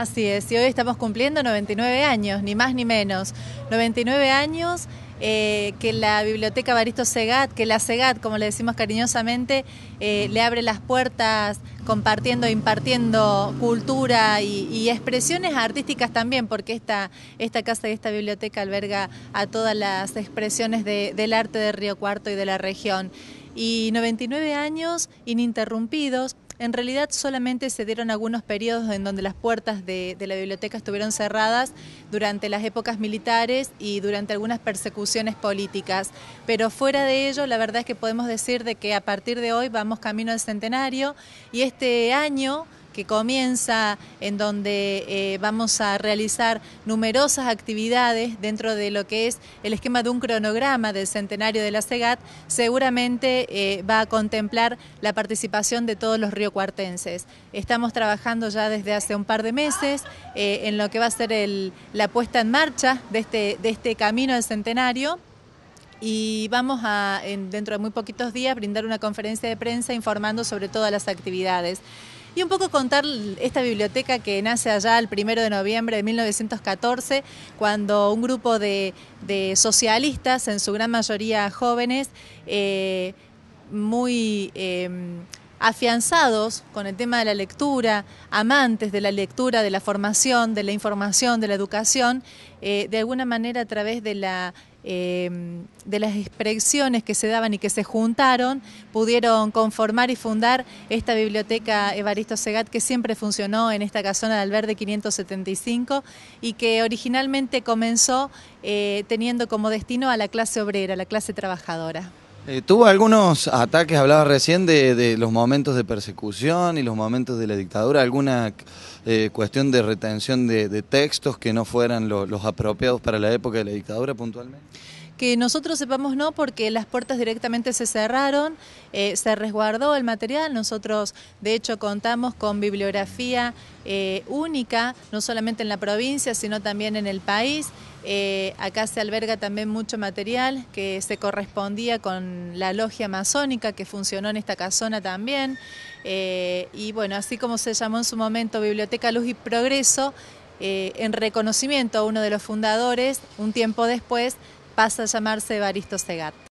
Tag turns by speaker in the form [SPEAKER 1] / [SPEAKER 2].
[SPEAKER 1] Así es, y hoy estamos cumpliendo 99 años, ni más ni menos. 99 años eh, que la Biblioteca Baristo Segat, que la Segat, como le decimos cariñosamente, eh, le abre las puertas compartiendo, impartiendo cultura y, expresiones artísticas también, porque esta, esta casa y esta biblioteca alberga a todas las expresiones del arte de Río Cuarto y de la región. Y 99 años ininterrumpidos, en realidad solamente se dieron algunos periodos en donde las puertas de, la biblioteca estuvieron cerradas durante las épocas militares y durante algunas persecuciones políticas. Pero fuera de ello, la verdad es que podemos decir de que a partir de hoy vamos camino al centenario y este año que comienza, en donde eh, vamos a realizar numerosas actividades dentro de lo que es el esquema de un cronograma del centenario de la SEGAT, seguramente eh, va a contemplar la participación de todos los riocuartenses. Estamos trabajando ya desde hace un par de meses eh, en lo que va a ser la puesta en marcha de este, este camino del centenario y vamos a, dentro de muy poquitos días, brindar una conferencia de prensa informando sobre todas las actividades y un poco contar esta biblioteca que nace allá el 1 de noviembre de 1914, cuando un grupo de, socialistas, en su gran mayoría jóvenes, eh, muy em, afianzados con el tema de la lectura, amantes de la lectura, de la formación, de la información, de la educación, eh, de alguna manera a través de la Em, de las expresiones que se daban y que se juntaron, pudieron conformar y fundar esta biblioteca Evaristo Segat que siempre funcionó en esta casona de Alberde 575 y que originalmente comenzó eh, teniendo como destino a la clase obrera, la clase trabajadora.
[SPEAKER 2] Eh, tuvo algunos ataques, hablaba recién de, de, los momentos de persecución y los momentos de la dictadura, alguna eh, cuestión de retención de, textos que no fueran los apropiados para la época de la dictadura puntualmente
[SPEAKER 1] que nosotros sepamos no, porque las puertas directamente se cerraron, eh, se resguardó el material, nosotros de hecho contamos con bibliografía eh, única, no solamente en la provincia, sino también en el país. Eh, acá se alberga también mucho material que se correspondía con la logia masónica que funcionó en esta casona también. y bueno, así como se llamó en su momento Biblioteca Luz y Progreso, en reconocimiento a uno de los fundadores, un tiempo después pasa a llamarse Evaristo Segat.